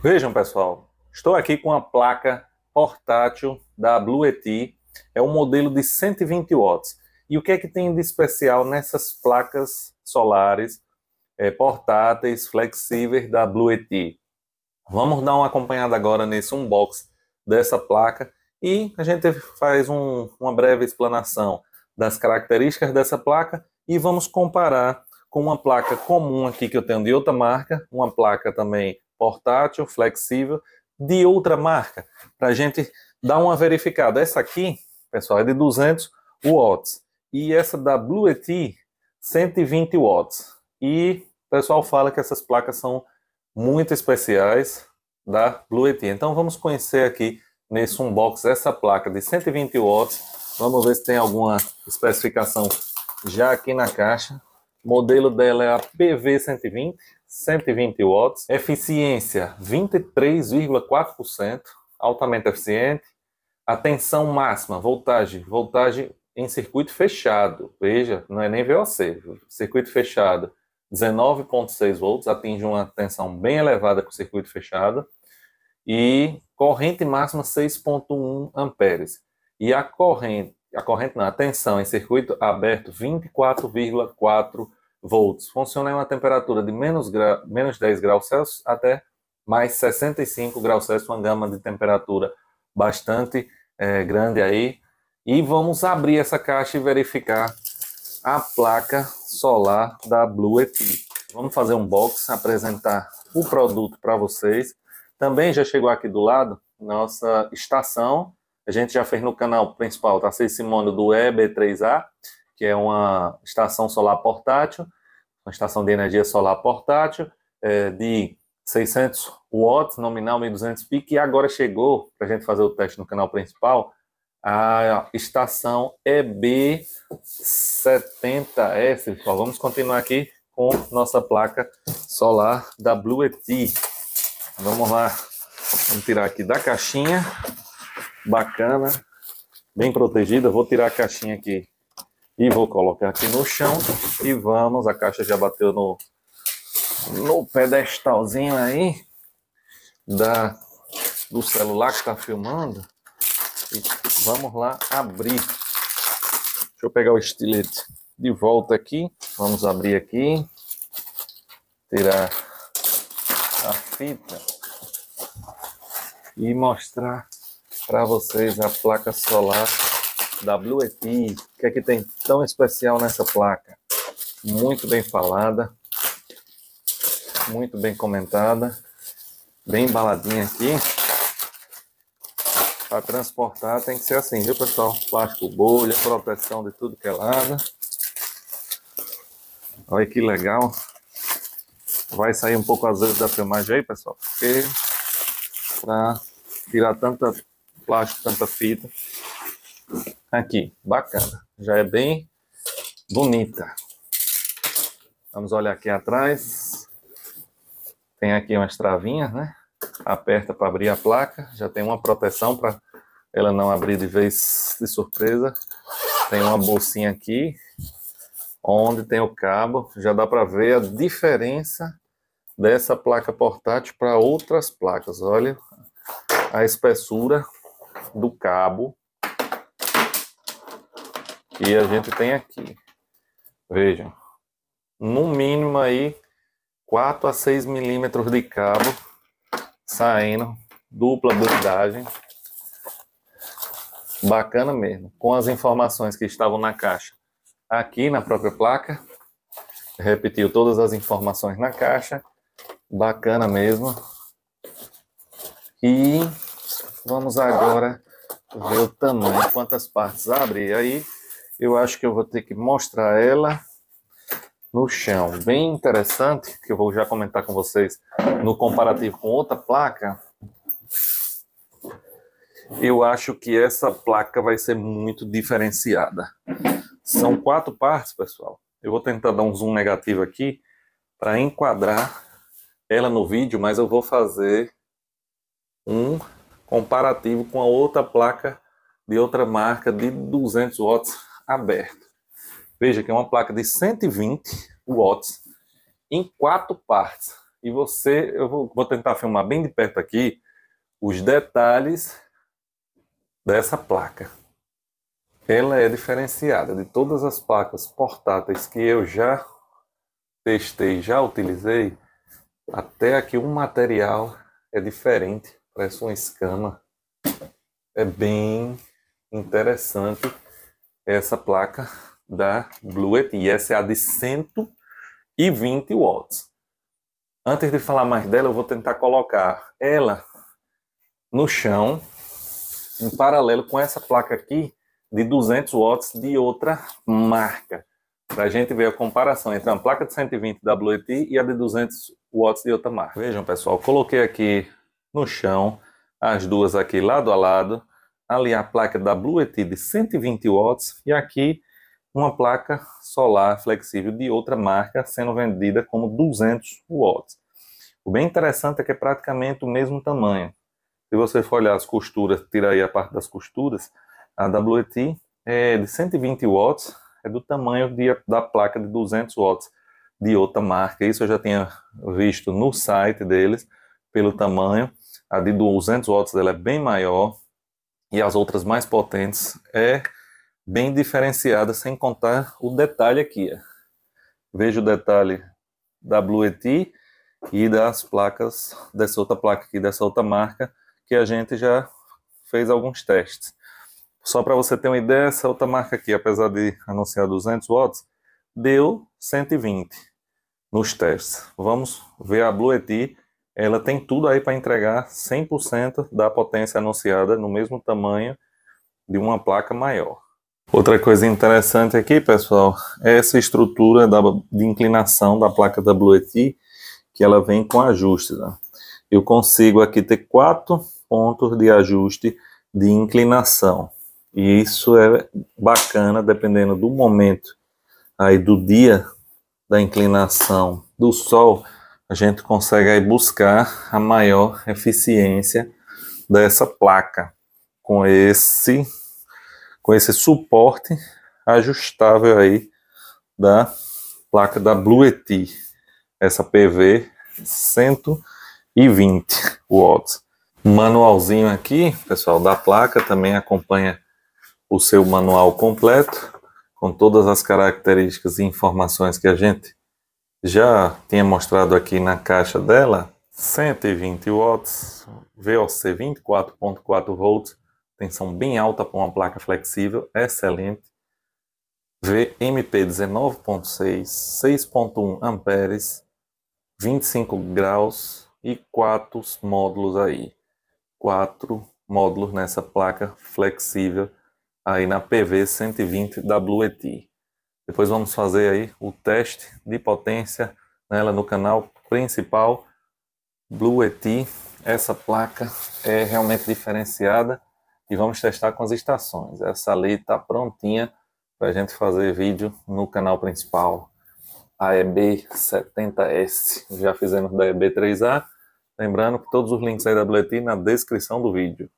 Vejam, pessoal, estou aqui com a placa portátil da Blueti, é um modelo de 120 watts. E o que é que tem de especial nessas placas solares é, portáteis flexíveis da Blueti? Vamos dar uma acompanhada agora nesse unbox dessa placa e a gente faz um, uma breve explanação das características dessa placa e vamos comparar com uma placa comum aqui que eu tenho de outra marca, uma placa também portátil, flexível, de outra marca, para a gente dar uma verificada. Essa aqui, pessoal, é de 200 watts. E essa da Blue ET, 120 watts. E o pessoal fala que essas placas são muito especiais da Blue ET. Então vamos conhecer aqui nesse unbox essa placa de 120 watts. Vamos ver se tem alguma especificação já aqui na caixa. O modelo dela é a PV120. 120 watts, eficiência 23,4%, altamente eficiente, a tensão máxima, voltagem, voltagem em circuito fechado, veja, não é nem VOC, circuito fechado, 19,6 volts, atinge uma tensão bem elevada com circuito fechado, e corrente máxima 6,1 amperes. E a corrente, a corrente não, a tensão em circuito aberto 24,4 volts. Funciona em uma temperatura de menos, gra... menos 10 graus Celsius até mais 65 graus Celsius, uma gama de temperatura bastante é, grande aí. E vamos abrir essa caixa e verificar a placa solar da Blue Epi. Vamos fazer um box, apresentar o produto para vocês. Também já chegou aqui do lado nossa estação. A gente já fez no canal principal, tá? Simone do EB3A que é uma estação solar portátil, uma estação de energia solar portátil é, de 600 watts, nominal 1200 pique, e agora chegou, para a gente fazer o teste no canal principal, a estação EB70S. Então, vamos continuar aqui com nossa placa solar da Blue ET. Vamos lá, vamos tirar aqui da caixinha, bacana, bem protegida. Vou tirar a caixinha aqui e vou colocar aqui no chão e vamos, a caixa já bateu no, no pedestalzinho aí da, do celular que está filmando. E vamos lá abrir. Deixa eu pegar o estilete de volta aqui. Vamos abrir aqui. Tirar a fita e mostrar para vocês a placa solar WEP, o que é que tem tão especial nessa placa? Muito bem falada, muito bem comentada, bem embaladinha aqui. Para transportar tem que ser assim, viu pessoal? Plástico bolha, proteção de tudo que é lado. Olha que legal. Vai sair um pouco às vezes da filmagem aí, pessoal, porque para tirar tanta plástico, tanta fita, Aqui, bacana. Já é bem bonita. Vamos olhar aqui atrás. Tem aqui umas travinhas, né? Aperta para abrir a placa. Já tem uma proteção para ela não abrir de vez de surpresa. Tem uma bolsinha aqui, onde tem o cabo. Já dá para ver a diferença dessa placa portátil para outras placas. Olha a espessura do cabo e a gente tem aqui, vejam, no mínimo aí 4 a 6 milímetros de cabo saindo, dupla blindagem. Bacana mesmo, com as informações que estavam na caixa aqui na própria placa. Repetiu todas as informações na caixa. Bacana mesmo. E vamos agora ver o tamanho, quantas partes abre. aí eu acho que eu vou ter que mostrar ela no chão. Bem interessante, que eu vou já comentar com vocês no comparativo com outra placa. Eu acho que essa placa vai ser muito diferenciada. São quatro partes, pessoal. Eu vou tentar dar um zoom negativo aqui para enquadrar ela no vídeo, mas eu vou fazer um comparativo com a outra placa de outra marca de 200 watts aberto. Veja que é uma placa de 120 watts em quatro partes. E você, eu vou, vou tentar filmar bem de perto aqui os detalhes dessa placa. Ela é diferenciada de todas as placas portáteis que eu já testei, já utilizei. Até aqui um material é diferente, parece uma escama. É bem interessante essa placa da Bluet e essa é a de 120 watts. Antes de falar mais dela, eu vou tentar colocar ela no chão em paralelo com essa placa aqui de 200 watts de outra marca. Para a gente ver a comparação entre a placa de 120 da WT e a de 200 watts de outra marca. Vejam, pessoal, coloquei aqui no chão as duas aqui lado a lado ali a placa da Blue de 120 watts e aqui uma placa solar flexível de outra marca sendo vendida como 200 watts. O bem interessante é que é praticamente o mesmo tamanho. Se você for olhar as costuras, tirar aí a parte das costuras, a WT é de 120 watts, é do tamanho de, da placa de 200 watts de outra marca. Isso eu já tinha visto no site deles, pelo tamanho. A de 200 watts ela é bem maior, e as outras mais potentes é bem diferenciada, sem contar o detalhe aqui. É. Veja o detalhe da Blue ET e das placas, dessa outra placa aqui, dessa outra marca, que a gente já fez alguns testes. Só para você ter uma ideia, essa outra marca aqui, apesar de anunciar 200 watts, deu 120 nos testes. Vamos ver a Blue ela tem tudo aí para entregar 100% da potência anunciada no mesmo tamanho de uma placa maior. Outra coisa interessante aqui, pessoal, é essa estrutura da, de inclinação da placa WT, que ela vem com ajuste. Né? Eu consigo aqui ter quatro pontos de ajuste de inclinação. E isso é bacana, dependendo do momento aí do dia, da inclinação do sol, a gente consegue aí buscar a maior eficiência dessa placa com esse com esse suporte ajustável aí da placa da Bluetti essa PV 120 watts. Manualzinho aqui, pessoal, da placa também acompanha o seu manual completo com todas as características e informações que a gente já tinha mostrado aqui na caixa dela 120 watts, VOC 24.4 volts, tensão bem alta para uma placa flexível, excelente. VMP 19.6, 6.1 amperes, 25 graus e quatro módulos aí. Quatro módulos nessa placa flexível aí na PV 120 WET. Depois vamos fazer aí o teste de potência nela no canal principal Blue ET. Essa placa é realmente diferenciada e vamos testar com as estações. Essa ali está prontinha para a gente fazer vídeo no canal principal AEB70S. Já fizemos da EB3A. Lembrando que todos os links aí da Blue ET na descrição do vídeo.